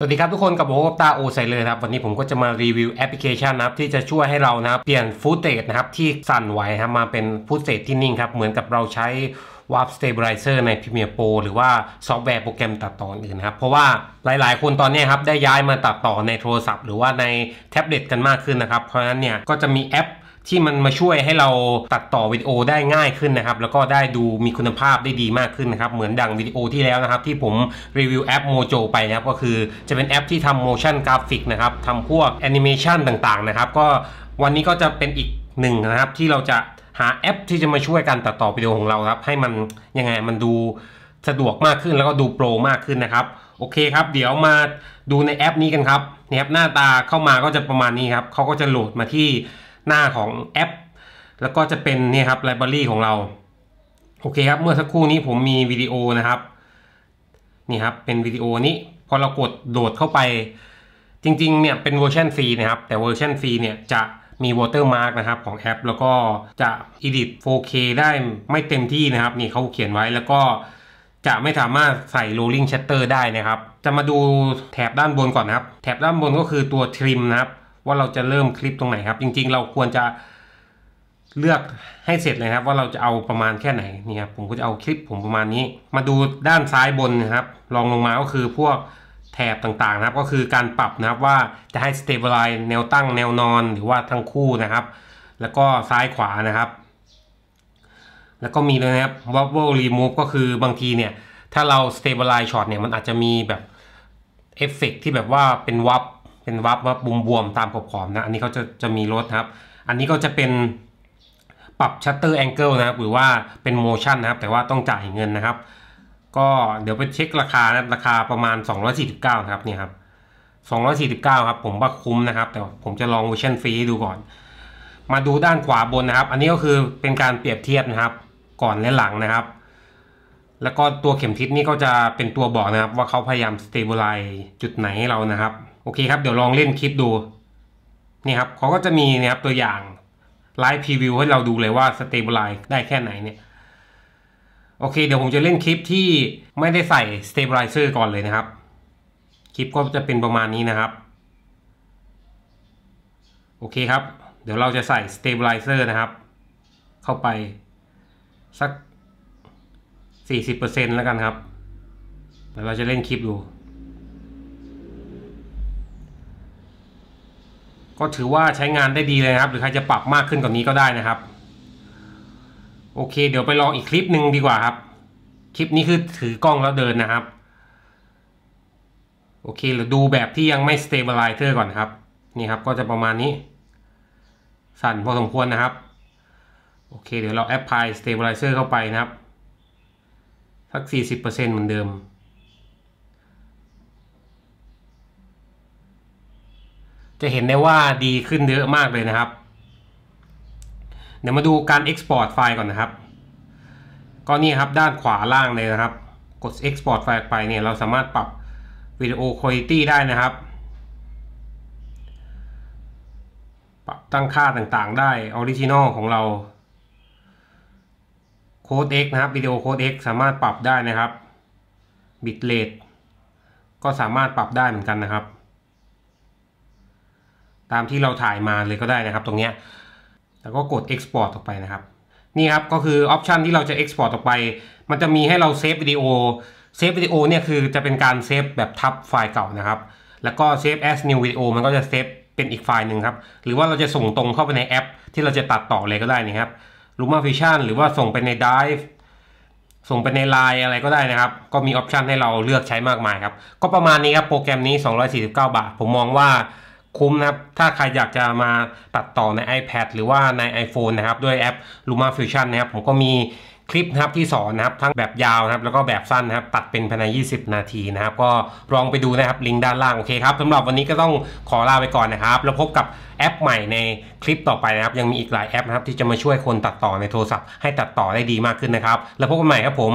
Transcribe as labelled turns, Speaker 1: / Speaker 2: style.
Speaker 1: สวัสดีครับทุกคนกับผมกบตา โอไซเลยครับ วันนี้ผมก็จะมารีวิวแอปพลิเคชันนะครับ ที่จะช่วยให้เรานะครับเปลี่ยนฟูตเตจนะครับ ที่สั่นไหวครับมาเป็นฟูตเตจที่นิ่งครับ เหมือนกับเราใช้วาร์ปสเตเบลิเซอร์ใน Premiere Pro หรือว่า ซอฟต์แวร์โปรแกรมตัดต่ออื่นนะครับ เพราะว่าหลายๆ คนตอนนี้ครับ ได้ย้ายมาตัดต่อในโทรศัพท์หรือว่าในแท็บเล็ตกันมากขึ้นนะครับเพราะฉะนั้นเนี่ยก็จะมีแอปที่มันมาช่วยให้เราตัดต่อวิดีโอได้ง่ายขึ้นนะครับ แล้วก็ได้ดูมีคุณภาพได้ดีมากขึ้นนะครับ เหมือนดังวิดีโอที่แล้วนะครับ ที่ผมรีวิวแอป Mojo ไปนะครับ ก็คือจะเป็นแอปที่ทำโมชั่นกราฟิกนะครับ ทำพวกแอนิเมชันต่าง ๆ นะครับ ก็วันนี้ก็จะเป็นอีกหนึ่งนะครับ ที่เราจะหาแอปที่จะมาช่วยการตัดต่อวิดีโอของเราครับ ให้มันยังไงมันดูสะดวกมากขึ้น แล้วก็ดูโปรมากขึ้นนะครับ โอเคครับ เดี๋ยวมาดูในแอปนี้กันครับ่คแอปหน้าตาเข้ามาก็จะประมาณนี้ครับเขาก็จะโหลดมาที่หน้าของแอปแล้วก็จะเป็นนี่ครับไลบรารีของเรา โอเคครับ เมื่อสักครู่นี้ผมมีวิดีโอนะครับ นี่ครับเป็นวิดีโอนี้ พอเรากดโดดเข้าไป จริงๆเนี่ยเป็นเวอร์ชันฟรีนะครับ แต่เวอร์ชันฟรีเนี่ยจะมีวอเตอร์มาร์กนะครับ ของแอปแล้วก็จะ edit 4K ได้ไม่เต็มที่นะครับ นี่เขาเขียนไว้ แล้วก็จะไม่สามารถใส่ rolling shutter ได้นะครับ จะมาดูแถบด้านบนก่อนนะครับ แถบด้านบนก็คือตัว trim นะครับว่าเราจะเริ่มคลิปตรงไหนครับ จริงๆ เราควรจะเลือกให้เสร็จเลยครับ ว่าเราจะเอาประมาณแค่ไหนนี่ครับผมก็จะเอาคลิปผมประมาณนี้ มาดูด้านซ้ายบนนะครับ ลองลงมาก็คือพวกแถบต่างๆนะครับ ก็คือการปรับนะครับว่าจะให้ตเบิลไลน์แนวตั้งแนวนอนหรือว่าทั้งคู่นะครับ แล้วก็ซ้ายขวานะครับ แล้วก็มีเลยนะครับวั b เ l ิลรี o v e ก็คือบางทีเนี่ยถ้าเราตเบิลไลน์ช็อตเนี่ยมันอาจจะมีแบบเอฟเฟกที่แบบว่าเป็นวับเป็นวับวับบวมตามขอบๆนะ อันนี้เขาจะจะมีรถครับ อันนี้ก็จะเป็นปรับชัตเตอร์แองเกิลนะครับ หรือว่าเป็นโมชั่นนะครับ แต่ว่าต้องจ่ายเงินนะครับ ก็เดี๋ยวไปเช็คราคานะราคาประมาณ249้ะครับเนี่ยครับ249ครับ ผมว่าคุ้มนะครับ แต่ผมจะลองเวอร์ชันฟรีดูก่อน มาดูด้านขวาบนนะครับ อันนี้ก็คือเป็นการเปรียบเทียบนะครับ ก่อนและหลังนะครับแล้วก็ตัวเข็มทิศนี่ก็จะเป็นตัวบอกนะครับ ว่าเขาพยายามสเตเบลไลจุดไหนให้เรานะครับโอเคครับเดี๋ยวลองเล่นคลิปดูนี่ครับเขาก็จะมีนะครับตัวอย่างไลฟ์พรีวิวให้เราดูเลยว่าสเตเบลไลได้แค่ไหนเนี่ยโอเคเดี๋ยวผมจะเล่นคลิปที่ไม่ได้ใส่สเต s t ลไลเซอร์ก่อนเลยนะครับ คลิปก็จะเป็นประมาณนี้นะครับโอเคครับเดี๋ยวเราจะใส่สเต s t ลไลเซอร์นะครับ เข้าไปสักสสี่ิบเเปอร์ซ็นแล้วกันครับแล้วเราจะเล่นคลิปดู ก็ถือว่าใช้งานได้ดีเลยครับ หรือใครจะปรับมากขึ้นกว่านนี้ก็ได้นะครับโอเคเดี๋ยวไปลองอีกคลิปหนึ่งดีกว่าครับ คลิปนี้คือถือกล้องแล้วเดินนะครับ โอเคเราดูแบบที่ยังไม่สเตเบลไลเซอร์ก่อนครับ นี่ครับ ก็จะประมาณนี้สั่นพอสมควรนะครับโอเคเดี๋ยวเราแอปพลายสเตเบลไลเซอร์เข้าไปนะครับสักสสี่ิบเหมือนเดิม จะเห็นได้ว่าดีขึ้นเยอะมากเลยนะครับ เดี๋ยวมาดูการ Export ไฟล์ก่อนนะครับ ก็นี่ครับด้านขวาล่างเลยนะครับ กด Export ไฟล์ไปเนี่ย เราสามารถปรับวิดีโอคุณภาพได้นะครับ ปรับตั้งค่าต่างๆ ได้ออริจินอลของเราโค้ด X นะครับวิดีโอโค้ด X สามารถปรับได้นะครับบิตเรทก็สามารถปรับได้เหมือนกันนะครับ ตามที่เราถ่ายมาเลยก็ได้นะครับตรงนี้แล้วก็กด Export ออกไปนะครับนี่ครับก็คือออปชันที่เราจะ Export ออกไป มันจะมีให้เราเซฟวิดีโอเซฟวิดีโอเนี่ยคือจะเป็นการเซฟแบบทับไฟล์เก่านะครับแล้วก็เซฟ as new video มันก็จะเซฟเป็นอีกไฟล์หนึ่งครับหรือว่าเราจะส่งตรงเข้าไปในแอป ที่เราจะตัดต่อเลยก็ได้นะครับลูมาฟิชันหรือว่าส่งไปใน Dive ส่งไปใน Line อะไรก็ได้นะครับ ก็มีออปชันให้เราเลือกใช้มากมายครับ ก็ประมาณนี้ครับโปรแกรมนี้ 249 บาท ผมมองว่าคุ้มนะครับ ถ้าใครอยากจะมาตัดต่อใน iPad หรือว่าใน iPhone นะครับ ด้วยแอป Luma Fusion นะครับผมก็มีคลิปนะครับที่สอนนะครับทั้งแบบยาวนะครับแล้วก็แบบสั้นนะครับตัดเป็นภายใน20 นาทีนะครับก็ลองไปดูนะครับลิงก์ด้านล่างโอเคครับสำหรับวันนี้ก็ต้องขอลาไปก่อนนะครับแล้วพบกับแอปใหม่ในคลิปต่อไปนะครับยังมีอีกหลายแอปนะครับที่จะมาช่วยคนตัดต่อในโทรศัพท์ให้ตัดต่อได้ดีมากขึ้นนะครับแล้วพบกันใหม่ครับผม